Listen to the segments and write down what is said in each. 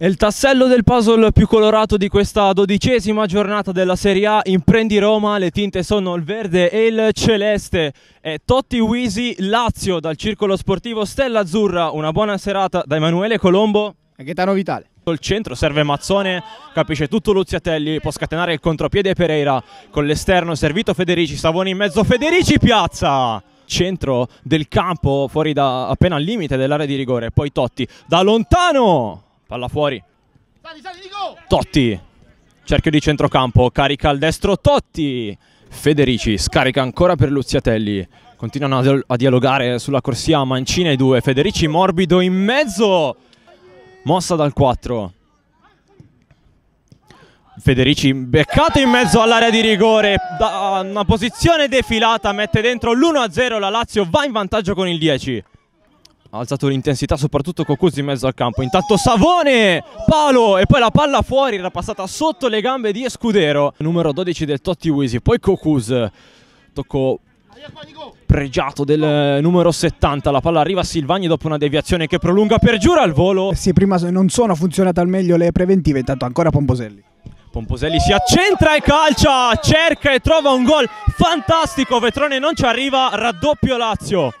È il tassello del puzzle più colorato di questa dodicesima giornata della Serie A. Imprendi Roma, le tinte sono il verde e il celeste. È Totti Wisi, Lazio, dal circolo sportivo Stella Azzurra. Una buona serata da Emanuele Colombo. E Gaetano Vitale. Il centro serve Mazzone, capisce tutto Luziatelli, può scatenare il contropiede Pereira. Con l'esterno servito Federici, Savoni in mezzo, Federici piazza! centro del campo, fuori da appena al limite dell'area di rigore. Poi Totti da lontano, palla fuori. Totti, cerchio di centrocampo, carica al destro Totti. Federici scarica ancora per Luziatelli. Continuano a dialogare sulla corsia Mancina i due. Federici morbido in mezzo. Mossa dal 4. Federici beccato in mezzo all'area di rigore, da una posizione defilata, mette dentro l'1-0, la Lazio va in vantaggio con il 10. Ha alzato l'intensità soprattutto Cocuzzi in mezzo al campo, intanto Savone, palo e poi la palla fuori era passata sotto le gambe di Escudero, numero 12 del Totti Wisi, poi Cocuzzi, tocco pregiato del eh, numero 70 la palla arriva a Silvagni dopo una deviazione che prolunga per giura il volo sì prima non sono funzionate al meglio le preventive intanto ancora Pomposelli Pomposelli si accentra e calcia, cerca e trova un gol fantastico, Vetrone non ci arriva, raddoppio Lazio.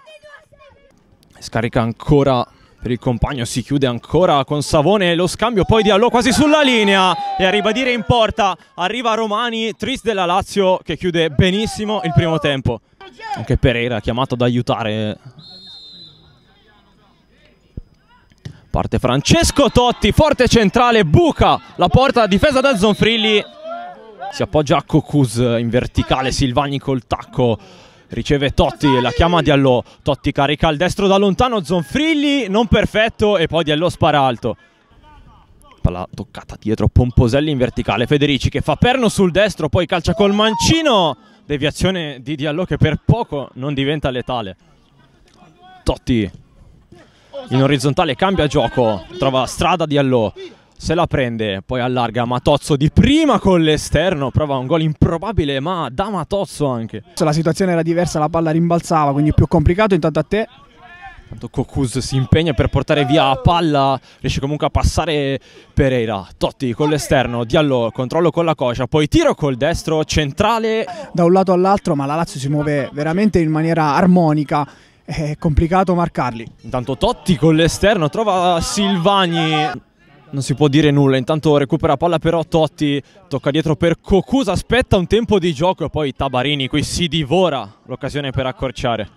Scarica ancora per il compagno, si chiude ancora con Savone, lo scambio poi di Allo quasi sulla linea e a ribadire in porta arriva Romani, tris della Lazio che chiude benissimo il primo tempo. Anche Pereira chiamato ad aiutare Parte Francesco Totti, forte centrale, buca la porta, difesa da Zonfrilli. Si appoggia a Cocuz in verticale, Silvani col tacco. Riceve Totti, la chiama Diallo. Totti carica al destro da lontano, Zonfrilli non perfetto e poi Diallo spara alto. Palla toccata dietro, Pomposelli in verticale, Federici che fa perno sul destro, poi calcia col mancino. Deviazione di Diallo che per poco non diventa letale. Totti in orizzontale cambia gioco, trova strada di Allò, se la prende, poi allarga Matozzo di prima con l'esterno, prova un gol improbabile ma da Matozzo anche. La situazione era diversa, la palla rimbalzava, quindi più complicato intanto a te. Tanto Cocuz si impegna per portare via la palla, riesce comunque a passare Pereira. Totti con l'esterno, Diallo, controllo con la coscia, poi tiro col destro, centrale. Da un lato all'altro, ma la Lazio si muove veramente in maniera armonica è complicato marcarli. Intanto Totti con l'esterno trova Silvagni. Non si può dire nulla, intanto recupera palla però Totti, tocca dietro per Cocusa, aspetta un tempo di gioco e poi Tabarini qui si divora l'occasione per accorciare.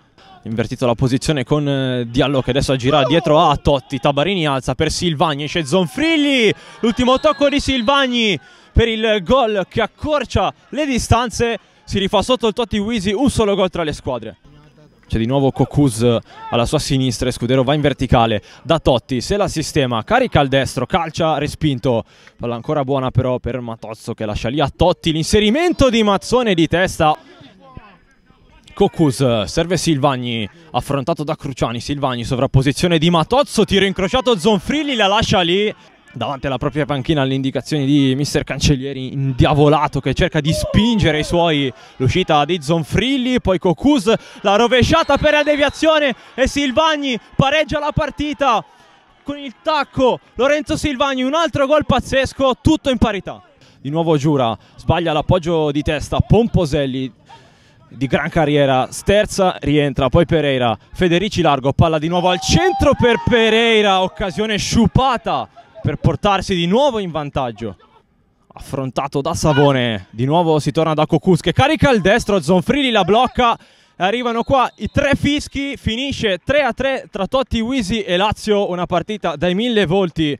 Invertito la posizione con eh, Diallo che adesso gira dietro a Totti, Tabarini alza per Silvagni, esce Zonfrilli, l'ultimo tocco di Silvagni per il gol che accorcia le distanze, si rifà sotto il Totti Wisi, un solo gol tra le squadre. C'è di nuovo Cocuz alla sua sinistra e Scudero va in verticale da Totti. Se la sistema, carica al destro, calcia respinto. Palla ancora buona però per Matozzo che lascia lì a Totti l'inserimento di Mazzone di testa. Cocus, serve Silvagni, affrontato da Cruciani, Silvagni, sovrapposizione di Matozzo, tiro incrociato, Zonfrilli la lascia lì davanti alla propria panchina alle indicazioni di mister Cancellieri indiavolato che cerca di spingere i suoi l'uscita di Zonfrilli poi Cocuz la rovesciata per la deviazione e Silvagni pareggia la partita con il tacco Lorenzo Silvagni un altro gol pazzesco tutto in parità di nuovo Giura sbaglia l'appoggio di testa Pomposelli di gran carriera, sterza, rientra, poi Pereira, Federici largo, palla di nuovo al centro per Pereira, occasione sciupata per portarsi di nuovo in vantaggio. Affrontato da Savone, di nuovo si torna da Cocus che carica il destro, Zonfrilli la blocca, arrivano qua i tre fischi, finisce 3-3 tra Totti, Wisi e Lazio, una partita dai mille volti